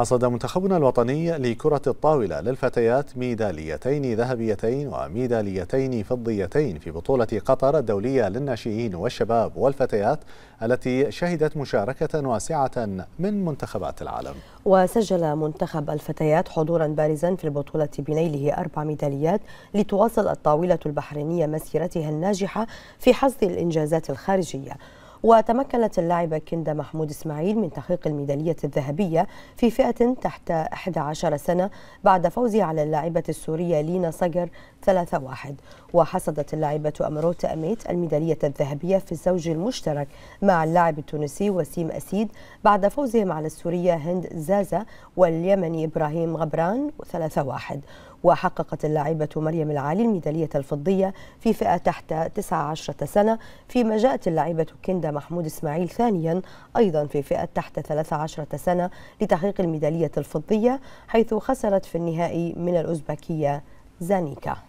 حصد منتخبنا الوطني لكرة الطاولة للفتيات ميداليتين ذهبيتين وميداليتين فضيتين في بطولة قطر الدولية للناشئين والشباب والفتيات التي شهدت مشاركة واسعة من منتخبات العالم وسجل منتخب الفتيات حضورا بارزا في البطولة بنيله أربع ميداليات لتواصل الطاولة البحرينية مسيرتها الناجحة في حصد الإنجازات الخارجية وتمكنت اللاعبة كندا محمود إسماعيل من تحقيق الميدالية الذهبية في فئة تحت 11 سنة بعد فوزها على اللاعبة السورية لينا صقر 3-1 وحصدت اللاعبة أمروت أميت الميدالية الذهبية في الزوج المشترك مع اللاعب التونسي وسيم أسيد بعد فوزهم على السورية هند زازا واليمني إبراهيم غبران 3-1 وحققت اللاعبة مريم العالي الميدالية الفضية في فئة تحت 19 سنة فيما جاءت اللاعبة كندا محمود إسماعيل ثانيا أيضا في فئة تحت 13 سنة لتحقيق الميدالية الفضية حيث خسرت في النهائي من الأوزبكية زانيكا